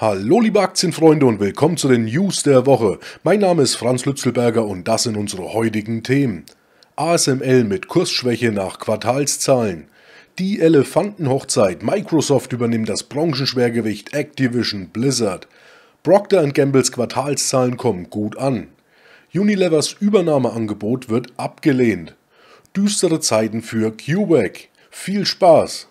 Hallo liebe Aktienfreunde und willkommen zu den News der Woche. Mein Name ist Franz Lützelberger und das sind unsere heutigen Themen. ASML mit Kursschwäche nach Quartalszahlen. Die Elefantenhochzeit. Microsoft übernimmt das Branchenschwergewicht Activision Blizzard. Procter Gamble's Quartalszahlen kommen gut an. Unilevers Übernahmeangebot wird abgelehnt. Düstere Zeiten für QBAC. Viel Spaß!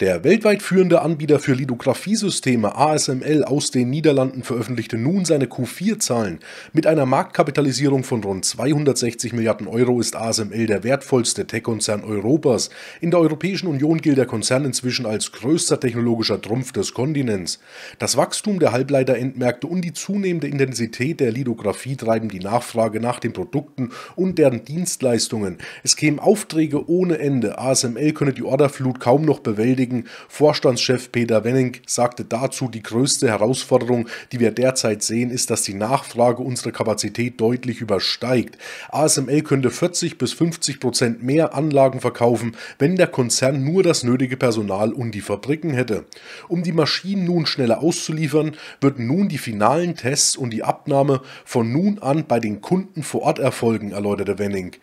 Der weltweit führende Anbieter für Lithografiesysteme ASML aus den Niederlanden veröffentlichte nun seine Q4-Zahlen. Mit einer Marktkapitalisierung von rund 260 Milliarden Euro ist ASML der wertvollste Tech-Konzern Europas. In der Europäischen Union gilt der Konzern inzwischen als größter technologischer Trumpf des Kontinents. Das Wachstum der Halbleiterendmärkte und die zunehmende Intensität der Lithografie treiben die Nachfrage nach den Produkten und deren Dienstleistungen. Es kämen Aufträge ohne Ende. ASML könne die Orderflut kaum noch bewältigen erledigen. Vorstandschef Peter Wenning sagte dazu, die größte Herausforderung, die wir derzeit sehen, ist, dass die Nachfrage unsere Kapazität deutlich übersteigt. ASML könnte 40 bis 50 Prozent mehr Anlagen verkaufen, wenn der Konzern nur das nötige Personal und die Fabriken hätte. Um die Maschinen nun schneller auszuliefern, würden nun die finalen Tests und die Abnahme von nun an bei den Kunden vor Ort erfolgen, erläuterte Wenning.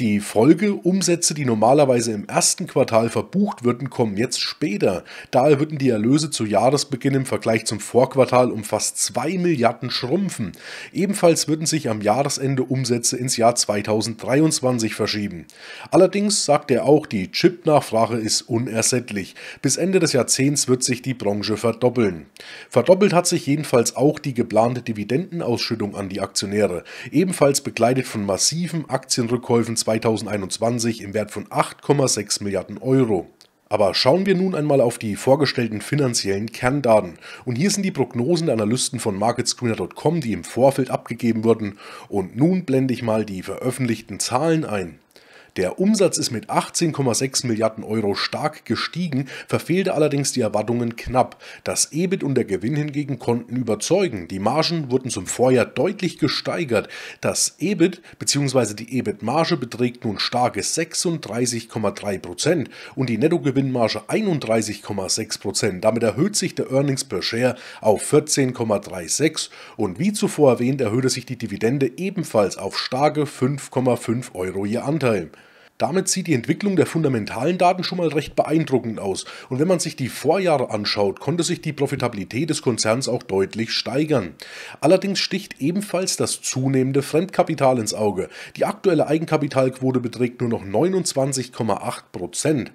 Die Folge, Umsätze, die normalerweise im ersten Quartal verbucht würden, kommen jetzt später. Daher würden die Erlöse zu Jahresbeginn im Vergleich zum Vorquartal um fast 2 Milliarden schrumpfen. Ebenfalls würden sich am Jahresende Umsätze ins Jahr 2023 verschieben. Allerdings sagt er auch, die Chip-Nachfrage ist unersättlich. Bis Ende des Jahrzehnts wird sich die Branche verdoppeln. Verdoppelt hat sich jedenfalls auch die geplante Dividendenausschüttung an die Aktionäre, ebenfalls begleitet von massiven Aktienrückkäufen 2021 im Wert von 8,6 Milliarden Euro. Aber schauen wir nun einmal auf die vorgestellten finanziellen Kerndaten. Und hier sind die Prognosen der Analysten von marketscreener.com, die im Vorfeld abgegeben wurden. Und nun blende ich mal die veröffentlichten Zahlen ein. Der Umsatz ist mit 18,6 Milliarden Euro stark gestiegen, verfehlte allerdings die Erwartungen knapp. Das EBIT und der Gewinn hingegen konnten überzeugen. Die Margen wurden zum Vorjahr deutlich gesteigert. Das EBIT bzw. die EBIT-Marge beträgt nun starke 36,3 Prozent und die Nettogewinnmarge 31,6 Prozent. Damit erhöht sich der Earnings per Share auf 14,36 und wie zuvor erwähnt erhöhte sich die Dividende ebenfalls auf starke 5,5 Euro je Anteil. Damit sieht die Entwicklung der fundamentalen Daten schon mal recht beeindruckend aus. Und wenn man sich die Vorjahre anschaut, konnte sich die Profitabilität des Konzerns auch deutlich steigern. Allerdings sticht ebenfalls das zunehmende Fremdkapital ins Auge. Die aktuelle Eigenkapitalquote beträgt nur noch 29,8 Prozent.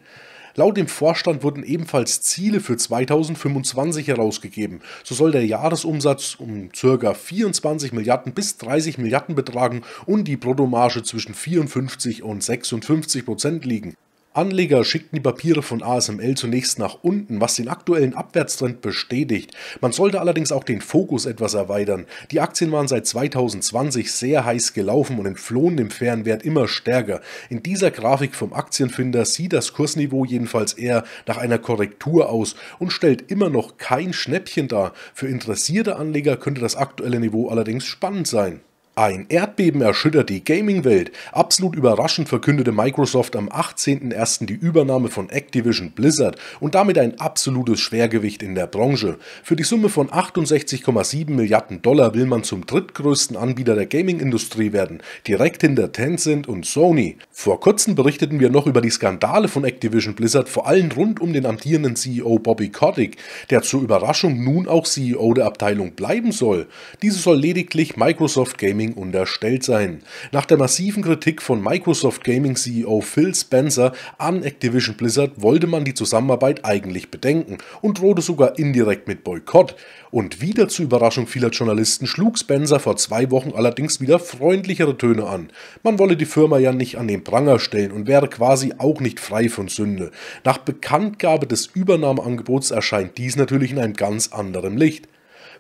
Laut dem Vorstand wurden ebenfalls Ziele für 2025 herausgegeben. So soll der Jahresumsatz um ca. 24 Milliarden bis 30 Milliarden betragen und die Bruttomarge zwischen 54 und 56 Prozent liegen. Anleger schickten die Papiere von ASML zunächst nach unten, was den aktuellen Abwärtstrend bestätigt. Man sollte allerdings auch den Fokus etwas erweitern. Die Aktien waren seit 2020 sehr heiß gelaufen und entflohen dem Fernwert immer stärker. In dieser Grafik vom Aktienfinder sieht das Kursniveau jedenfalls eher nach einer Korrektur aus und stellt immer noch kein Schnäppchen dar. Für interessierte Anleger könnte das aktuelle Niveau allerdings spannend sein. Ein Erdbeben erschüttert die Gaming-Welt. Absolut überraschend verkündete Microsoft am 18.01. die Übernahme von Activision Blizzard und damit ein absolutes Schwergewicht in der Branche. Für die Summe von 68,7 Milliarden Dollar will man zum drittgrößten Anbieter der Gaming-Industrie werden, direkt hinter Tencent und Sony. Vor kurzem berichteten wir noch über die Skandale von Activision Blizzard, vor allem rund um den amtierenden CEO Bobby Kotick, der zur Überraschung nun auch CEO der Abteilung bleiben soll. Diese soll lediglich Microsoft Gaming Gaming unterstellt sein. Nach der massiven Kritik von Microsoft Gaming CEO Phil Spencer an Activision Blizzard wollte man die Zusammenarbeit eigentlich bedenken und drohte sogar indirekt mit Boykott. Und wieder zur Überraschung vieler Journalisten schlug Spencer vor zwei Wochen allerdings wieder freundlichere Töne an. Man wolle die Firma ja nicht an den Pranger stellen und wäre quasi auch nicht frei von Sünde. Nach Bekanntgabe des Übernahmeangebots erscheint dies natürlich in einem ganz anderen Licht.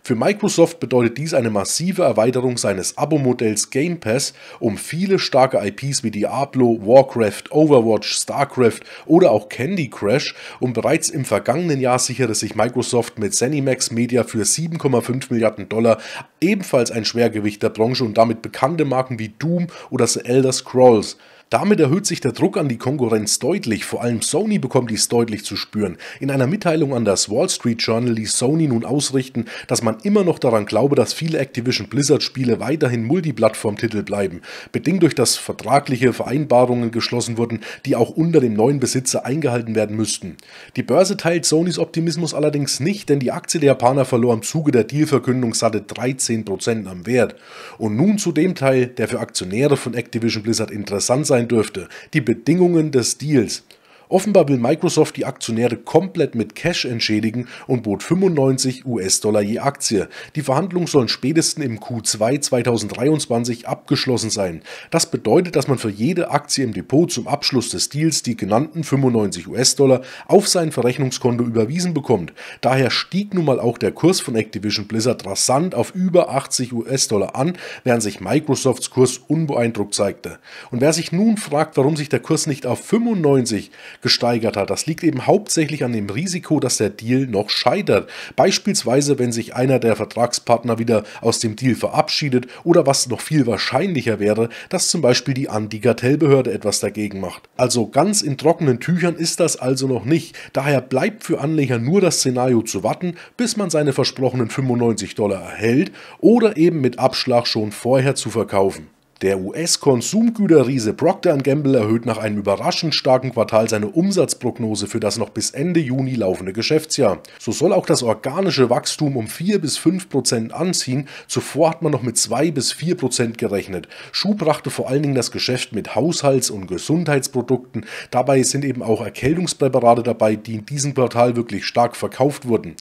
Für Microsoft bedeutet dies eine massive Erweiterung seines Abo-Modells Game Pass, um viele starke IPs wie Diablo, Warcraft, Overwatch, StarCraft oder auch Candy Crush und bereits im vergangenen Jahr sicherte sich Microsoft mit ZeniMax Media für 7,5 Milliarden Dollar ebenfalls ein Schwergewicht der Branche und damit bekannte Marken wie Doom oder The Elder Scrolls. Damit erhöht sich der Druck an die Konkurrenz deutlich, vor allem Sony bekommt dies deutlich zu spüren. In einer Mitteilung an das Wall Street Journal ließ Sony nun ausrichten, dass man immer noch daran glaube, dass viele Activision Blizzard-Spiele weiterhin Multiplattform-Titel bleiben, bedingt durch das vertragliche Vereinbarungen geschlossen wurden, die auch unter dem neuen Besitzer eingehalten werden müssten. Die Börse teilt Sonys Optimismus allerdings nicht, denn die Aktie der Japaner verlor im Zuge der Dealverkündung satte 13% am Wert. Und nun zu dem Teil, der für Aktionäre von Activision Blizzard interessant sein sein dürfte. Die Bedingungen des Deals Offenbar will Microsoft die Aktionäre komplett mit Cash entschädigen und bot 95 US-Dollar je Aktie. Die Verhandlungen sollen spätestens im Q2 2023 abgeschlossen sein. Das bedeutet, dass man für jede Aktie im Depot zum Abschluss des Deals die genannten 95 US-Dollar auf sein Verrechnungskonto überwiesen bekommt. Daher stieg nun mal auch der Kurs von Activision Blizzard rasant auf über 80 US-Dollar an, während sich Microsofts Kurs unbeeindruckt zeigte. Und wer sich nun fragt, warum sich der Kurs nicht auf 95 gesteigert hat. Das liegt eben hauptsächlich an dem Risiko, dass der Deal noch scheitert. Beispielsweise, wenn sich einer der Vertragspartner wieder aus dem Deal verabschiedet oder was noch viel wahrscheinlicher wäre, dass zum Beispiel die Antikartellbehörde etwas dagegen macht. Also ganz in trockenen Tüchern ist das also noch nicht. Daher bleibt für Anleger nur das Szenario zu warten, bis man seine versprochenen 95 Dollar erhält oder eben mit Abschlag schon vorher zu verkaufen. Der US-Konsumgüterriese Procter Gamble erhöht nach einem überraschend starken Quartal seine Umsatzprognose für das noch bis Ende Juni laufende Geschäftsjahr. So soll auch das organische Wachstum um 4 bis 5 Prozent anziehen. Zuvor hat man noch mit 2 bis 4 Prozent gerechnet. Schuh brachte vor allen Dingen das Geschäft mit Haushalts- und Gesundheitsprodukten. Dabei sind eben auch Erkältungspräparate dabei, die in diesem Quartal wirklich stark verkauft wurden.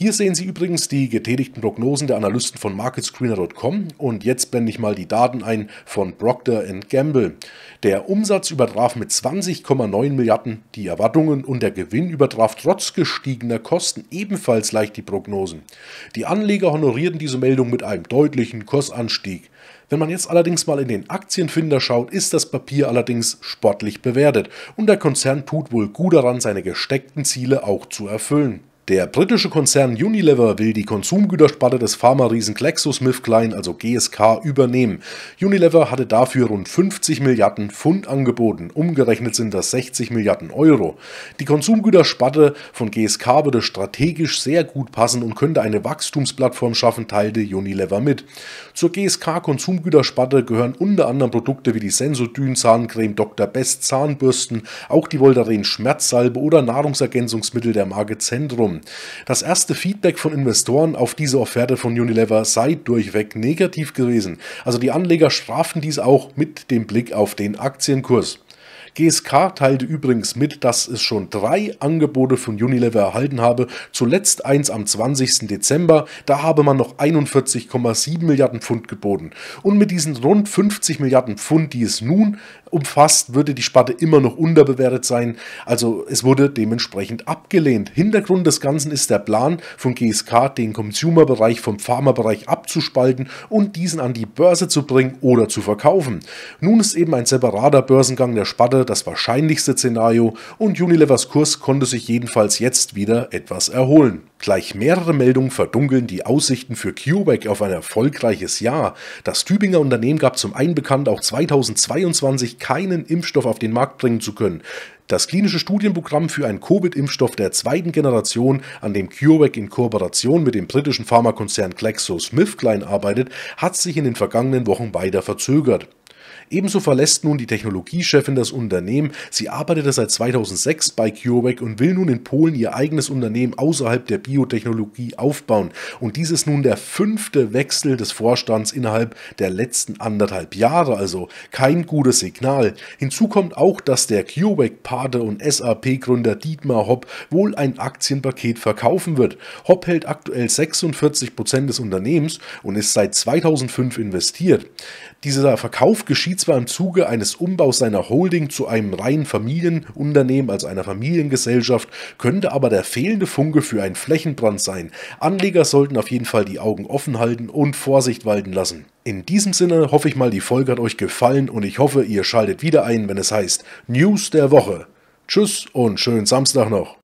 Hier sehen Sie übrigens die getätigten Prognosen der Analysten von marketscreener.com und jetzt blende ich mal die Daten ein von Procter Gamble. Der Umsatz übertraf mit 20,9 Milliarden die Erwartungen und der Gewinn übertraf trotz gestiegener Kosten ebenfalls leicht die Prognosen. Die Anleger honorierten diese Meldung mit einem deutlichen Kursanstieg. Wenn man jetzt allerdings mal in den Aktienfinder schaut, ist das Papier allerdings sportlich bewertet und der Konzern tut wohl gut daran, seine gesteckten Ziele auch zu erfüllen. Der britische Konzern Unilever will die Konsumgütersparte des Pharma-Riesen GlaxoSmithKline, also GSK, übernehmen. Unilever hatte dafür rund 50 Milliarden Pfund angeboten, umgerechnet sind das 60 Milliarden Euro. Die Konsumgütersparte von GSK würde strategisch sehr gut passen und könnte eine Wachstumsplattform schaffen, teilte Unilever mit. Zur GSK-Konsumgütersparte gehören unter anderem Produkte wie die sensodyn Zahncreme, Dr. Best Zahnbürsten, auch die Voltaren Schmerzsalbe oder Nahrungsergänzungsmittel der Marke Zentrum. Das erste Feedback von Investoren auf diese Offerte von Unilever sei durchweg negativ gewesen. Also die Anleger strafen dies auch mit dem Blick auf den Aktienkurs. GSK teilte übrigens mit, dass es schon drei Angebote von Unilever erhalten habe, zuletzt eins am 20. Dezember, da habe man noch 41,7 Milliarden Pfund geboten. Und mit diesen rund 50 Milliarden Pfund, die es nun umfasst, würde die Sparte immer noch unterbewertet sein, also es wurde dementsprechend abgelehnt. Hintergrund des Ganzen ist der Plan von GSK, den Consumer-Bereich vom Pharma-Bereich abzuspalten und diesen an die Börse zu bringen oder zu verkaufen. Nun ist eben ein separater Börsengang der Sparte das wahrscheinlichste Szenario und Unilevers Kurs konnte sich jedenfalls jetzt wieder etwas erholen. Gleich mehrere Meldungen verdunkeln die Aussichten für CureVac auf ein erfolgreiches Jahr. Das Tübinger Unternehmen gab zum einen bekannt, auch 2022 keinen Impfstoff auf den Markt bringen zu können. Das klinische Studienprogramm für einen Covid-Impfstoff der zweiten Generation, an dem CureVac in Kooperation mit dem britischen Pharmakonzern GlaxoSmithKline arbeitet, hat sich in den vergangenen Wochen weiter verzögert. Ebenso verlässt nun die Technologiechefin das Unternehmen. Sie arbeitete seit 2006 bei CureVac und will nun in Polen ihr eigenes Unternehmen außerhalb der Biotechnologie aufbauen. Und dies ist nun der fünfte Wechsel des Vorstands innerhalb der letzten anderthalb Jahre, also kein gutes Signal. Hinzu kommt auch, dass der CureVac-Pate und SAP-Gründer Dietmar Hopp wohl ein Aktienpaket verkaufen wird. Hopp hält aktuell 46% des Unternehmens und ist seit 2005 investiert. Dieser Verkauf geschieht zwar im Zuge eines Umbaus seiner Holding zu einem reinen Familienunternehmen, also einer Familiengesellschaft, könnte aber der fehlende Funke für einen Flächenbrand sein. Anleger sollten auf jeden Fall die Augen offen halten und Vorsicht walten lassen. In diesem Sinne hoffe ich mal, die Folge hat euch gefallen und ich hoffe, ihr schaltet wieder ein, wenn es heißt News der Woche. Tschüss und schönen Samstag noch.